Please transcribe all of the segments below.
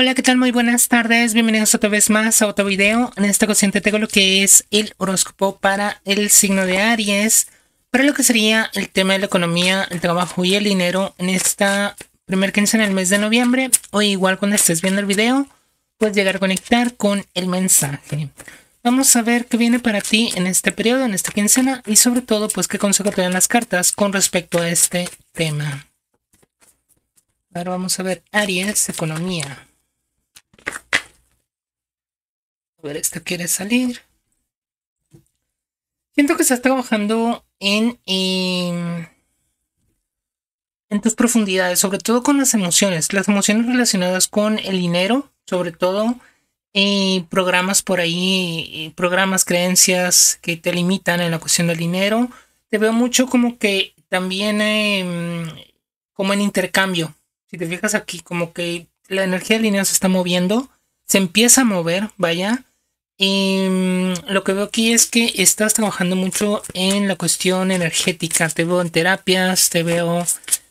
Hola, ¿qué tal? Muy buenas tardes. Bienvenidos otra vez más a otro video. En esta cociente tengo lo que es el horóscopo para el signo de Aries, para lo que sería el tema de la economía, el trabajo y el dinero en esta primer quincena del mes de noviembre o igual cuando estés viendo el video, puedes llegar a conectar con el mensaje. Vamos a ver qué viene para ti en este periodo, en esta quincena y sobre todo pues qué consejo te dan las cartas con respecto a este tema. Ahora vamos a ver Aries, economía. A ver, esta quiere salir. Siento que estás trabajando en, em, en, tus profundidades, sobre todo con las emociones, las emociones relacionadas con el dinero, sobre todo y eh, programas por ahí, eh, programas, creencias que te limitan en la cuestión del dinero. Te veo mucho como que también em, como en intercambio. Si te fijas aquí, como que la energía del dinero se está moviendo, se empieza a mover, vaya, y em, lo que veo aquí es que estás trabajando mucho en la cuestión energética. Te veo en terapias, te veo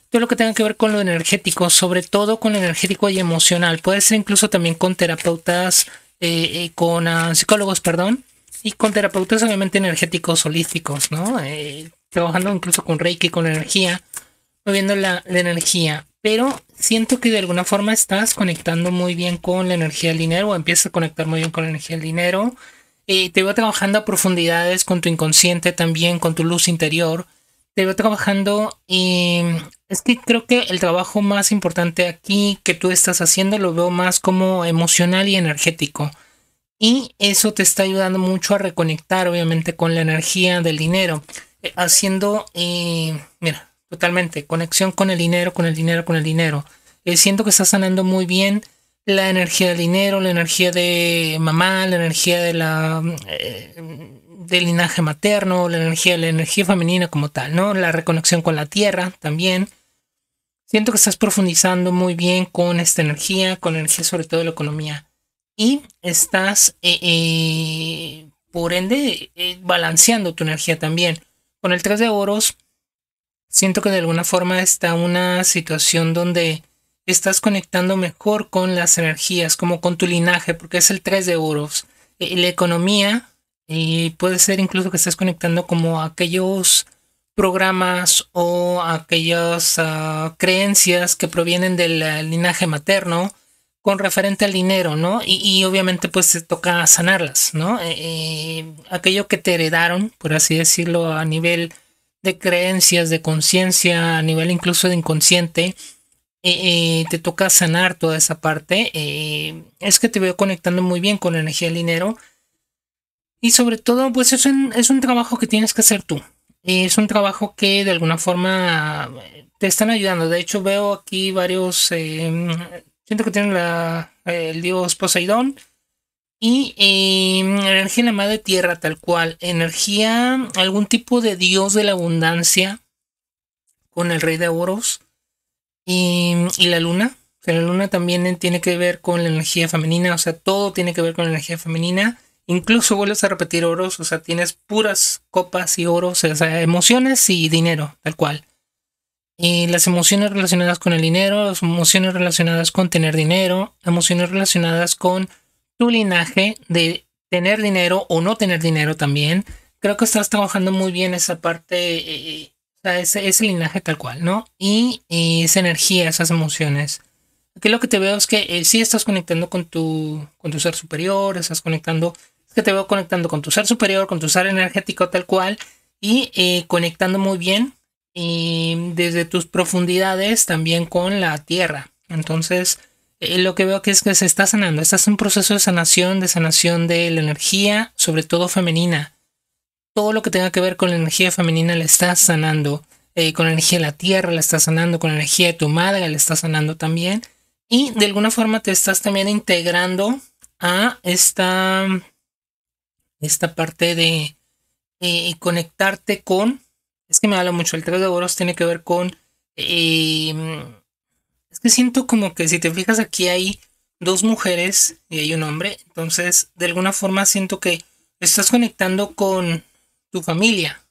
todo lo que tenga que ver con lo energético, sobre todo con lo energético y emocional. Puede ser incluso también con terapeutas, eh, eh, con ah, psicólogos, perdón, y con terapeutas obviamente energéticos holísticos, ¿no? Eh, trabajando incluso con Reiki, con energía moviendo la, energía. Pero siento que de alguna forma estás conectando muy bien con la energía del dinero o empiezas a conectar muy bien con la energía del dinero. Eh, te va trabajando a profundidades con tu inconsciente también, con tu luz interior. Te va trabajando y es que creo que el trabajo más importante aquí que tú estás haciendo lo veo más como emocional y energético. Y eso te está ayudando mucho a reconectar obviamente con la energía del dinero. Eh, haciendo, eh, mira, Totalmente. Conexión con el dinero, con el dinero, con el dinero. Eh, siento que estás sanando muy bien la energía del dinero, la energía de mamá, la energía de la eh, del linaje materno, la energía, la energía femenina como tal, ¿no? La reconexión con la tierra también. Siento que estás profundizando muy bien con esta energía, con la energía sobre todo de la economía. Y estás, eh, por ende, balanceando tu energía también. Con el 3 de oros, siento que de alguna forma está una situación donde estás conectando mejor con las energías, como con tu linaje, porque es el 3 de euros. Eh, la economía, y puede ser incluso que estás conectando como aquellos programas o aquellas ah, creencias que provienen del ah, linaje materno con referente al dinero, ¿no? Y, obviamente pues te toca sanarlas, ¿no? Eh, eh, aquello que te heredaron, por así decirlo, a nivel de creencias, de conciencia, a nivel incluso de inconsciente, eh, eh, te toca sanar toda esa parte. Eh, es que te veo conectando muy bien con la energía del dinero. Y sobre todo, pues es un, es un trabajo que tienes que hacer tú. Es un trabajo que de alguna forma te están ayudando. De hecho, veo aquí varios... siento que tienen el dios Poseidón. Y em, energía en la madre tierra, tal cual. Energía, algún tipo de dios de la abundancia con el rey de oros y, em, y la luna. Que la luna también tiene que ver con la energía femenina, o sea, todo tiene que ver con la energía femenina. Incluso vuelves a repetir oros, o sea, tienes puras copas y oros, o sea, emociones y dinero, tal cual. Y las emociones relacionadas con el dinero, las emociones relacionadas con tener dinero, emociones relacionadas con tu linaje de tener dinero o no tener dinero también. Creo que estás trabajando muy bien esa parte, eh, eh, ese, ese, linaje tal cual, ¿no? Y, esa energía, esas emociones. Aquí lo que te veo es que eh, sí estás conectando con tu, con tu ser superior, estás conectando, es que te veo conectando con tu ser superior, con tu ser energético tal cual, y conectando muy bien desde tus profundidades también con la tierra. Entonces, eh, lo que veo que es que se está sanando. Estás en un proceso de sanación, de sanación de la energía, sobre todo femenina. Todo lo que tenga que ver con la energía femenina la estás sanando. Eh, con la energía de la tierra la estás sanando, con la energía de tu madre la estás sanando también. Y de alguna forma te estás también integrando a esta, esta parte de eh, conectarte con... Es que me habla mucho, el 3 de oros tiene que ver con... Es que siento como que si te fijas aquí hay dos mujeres y hay un hombre, entonces de alguna forma siento que estás conectando con tu familia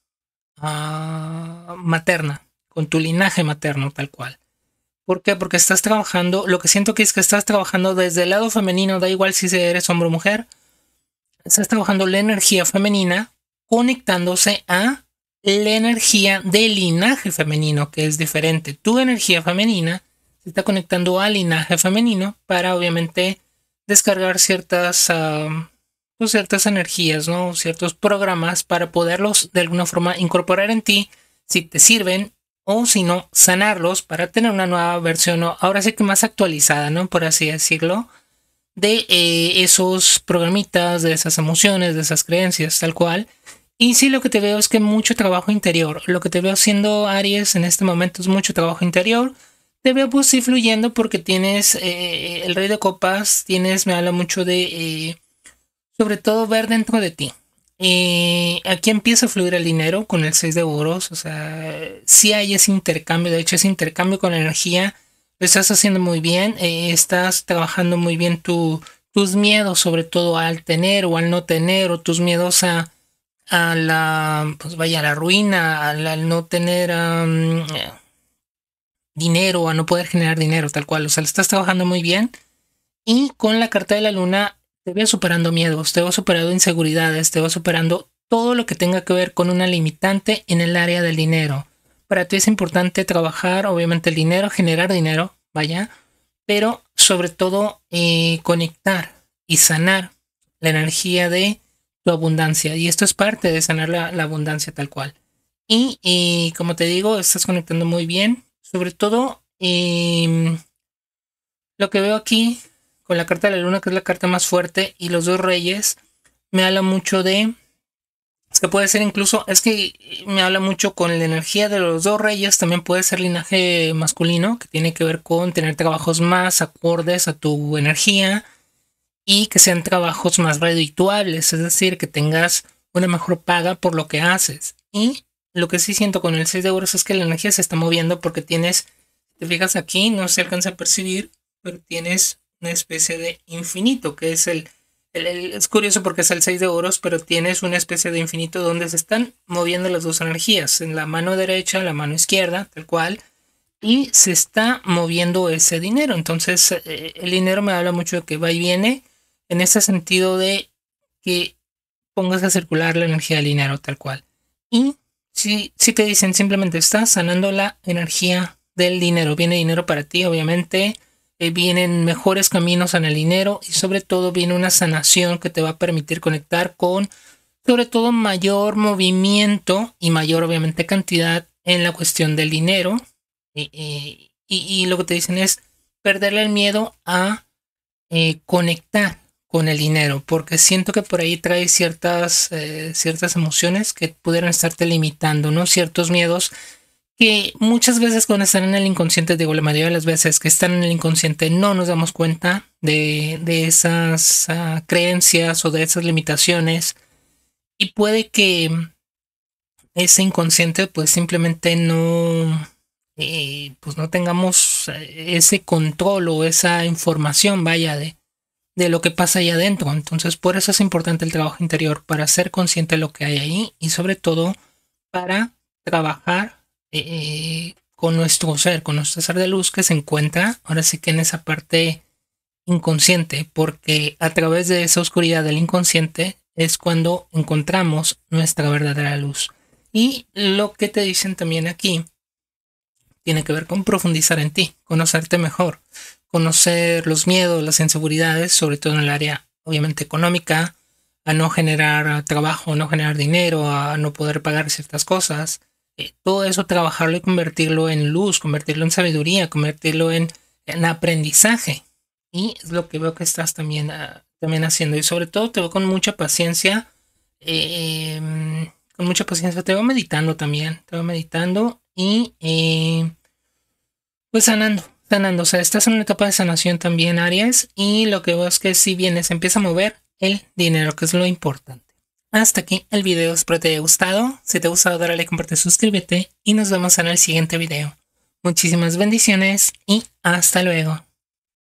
ah, materna, con tu linaje materno tal cual. ¿Por qué? Porque estás trabajando, lo que siento que es que estás trabajando desde el lado femenino, da igual si eres hombre o mujer, estás trabajando la energía femenina conectándose a la energía del linaje femenino, que es diferente. Tu energía femenina está conectando al linaje femenino para obviamente descargar ciertas, ah, pues, ciertas energías, ¿no? ciertos programas para poderlos de alguna forma incorporar en ti si te sirven o si no, sanarlos para tener una nueva versión, o ahora sí que más actualizada, ¿no? por así decirlo, de eh, esos programitas, de esas emociones, de esas creencias, tal cual. Y sí, lo que te veo es que mucho trabajo interior. Lo que te veo haciendo Aries en este momento es mucho trabajo interior te veo pues fluyendo porque tienes eh, el rey de copas, tienes, me habla mucho de, eh, sobre todo ver dentro de ti. y eh, aquí empieza a fluir el dinero con el 6 de oros, o sea, si hay ese intercambio, de hecho ese intercambio con energía lo estás haciendo muy bien, estás trabajando muy bien tus miedos, sobre todo al tener o al no tener, o tus miedos a, la, pues vaya, a la ruina, al, no tener dinero, a no poder generar dinero, tal cual. O sea, lo estás trabajando muy bien. Y con la carta de la luna te vas superando miedos, te va superando inseguridades, te va superando todo lo que tenga que ver con una limitante en el área del dinero. Para ti es importante trabajar, obviamente, el dinero, generar dinero, vaya, pero sobre todo eh, conectar y sanar la energía de tu abundancia. Y esto es parte de sanar la, abundancia tal cual. Y, y eh, como te digo, estás conectando muy bien, sobre todo, em, lo que veo aquí con la carta de la luna, que es la carta más fuerte, y los dos reyes, me habla mucho de... Es que puede ser incluso, es que me habla mucho con la energía de los dos reyes, también puede ser linaje masculino, que tiene que ver con tener trabajos más acordes a tu energía y que sean trabajos más redituables, es decir, que tengas una mejor paga por lo que haces. Y lo que sí siento con el 6 de oros es que la energía se está moviendo porque tienes, te fijas aquí, no se alcanza a percibir, pero tienes una especie de infinito, que es el, es curioso porque es el 6 de oros, pero tienes una especie de infinito donde se están moviendo las dos energías, en la mano derecha, la mano izquierda, tal cual, y se está moviendo ese dinero. Entonces, eh, el dinero me habla mucho de que va y viene, en ese sentido de que pongas a circular la energía del dinero, tal cual. Y si, te dicen simplemente estás sanando la energía del dinero, viene dinero para ti, obviamente, eh, vienen mejores caminos en el dinero y sobre todo viene una sanación que te va a permitir conectar con sobre todo mayor movimiento y mayor obviamente cantidad en la cuestión del dinero. Y, lo que te dicen es perderle el miedo a eh, conectar con el dinero, porque siento que por ahí trae ciertas, eh, ciertas emociones que pudieran estarte limitando, ¿no? Ciertos miedos que muchas veces cuando están en el inconsciente, digo, la mayoría de las veces que están en el inconsciente no nos damos cuenta de, esas ah, creencias o de esas limitaciones y puede que ese inconsciente pues simplemente no, eh, pues no tengamos eh, ese control o esa información, vaya, de, de lo que pasa ahí adentro. Entonces, por eso es importante el trabajo interior, para ser consciente de lo que hay ahí y sobre todo para trabajar eh, eh, con nuestro ser, con nuestro ser de luz que se encuentra ahora sí que en esa parte inconsciente, porque a través de esa oscuridad del inconsciente es cuando encontramos nuestra verdadera luz. Y lo que te dicen también aquí tiene que ver con profundizar en ti, conocerte mejor conocer los miedos, las inseguridades, sobre todo en el área obviamente económica, a no generar trabajo, a no generar dinero, a no poder pagar ciertas cosas. Eh, todo eso trabajarlo y convertirlo en luz, convertirlo en sabiduría, convertirlo en, aprendizaje. Y es lo que veo que estás también, ah, también haciendo. Y sobre todo te veo con mucha paciencia. Em, con mucha paciencia. Te veo meditando también. Te veo meditando y eh, pues sanando sanando. O estás en una etapa de sanación también, Aries. Y lo que es que si vienes, empieza a mover el dinero, que es lo importante. Hasta aquí el video, espero te haya gustado. Si te ha gustado, dale comparte, suscríbete y nos vemos en el siguiente video. Muchísimas bendiciones y hasta luego.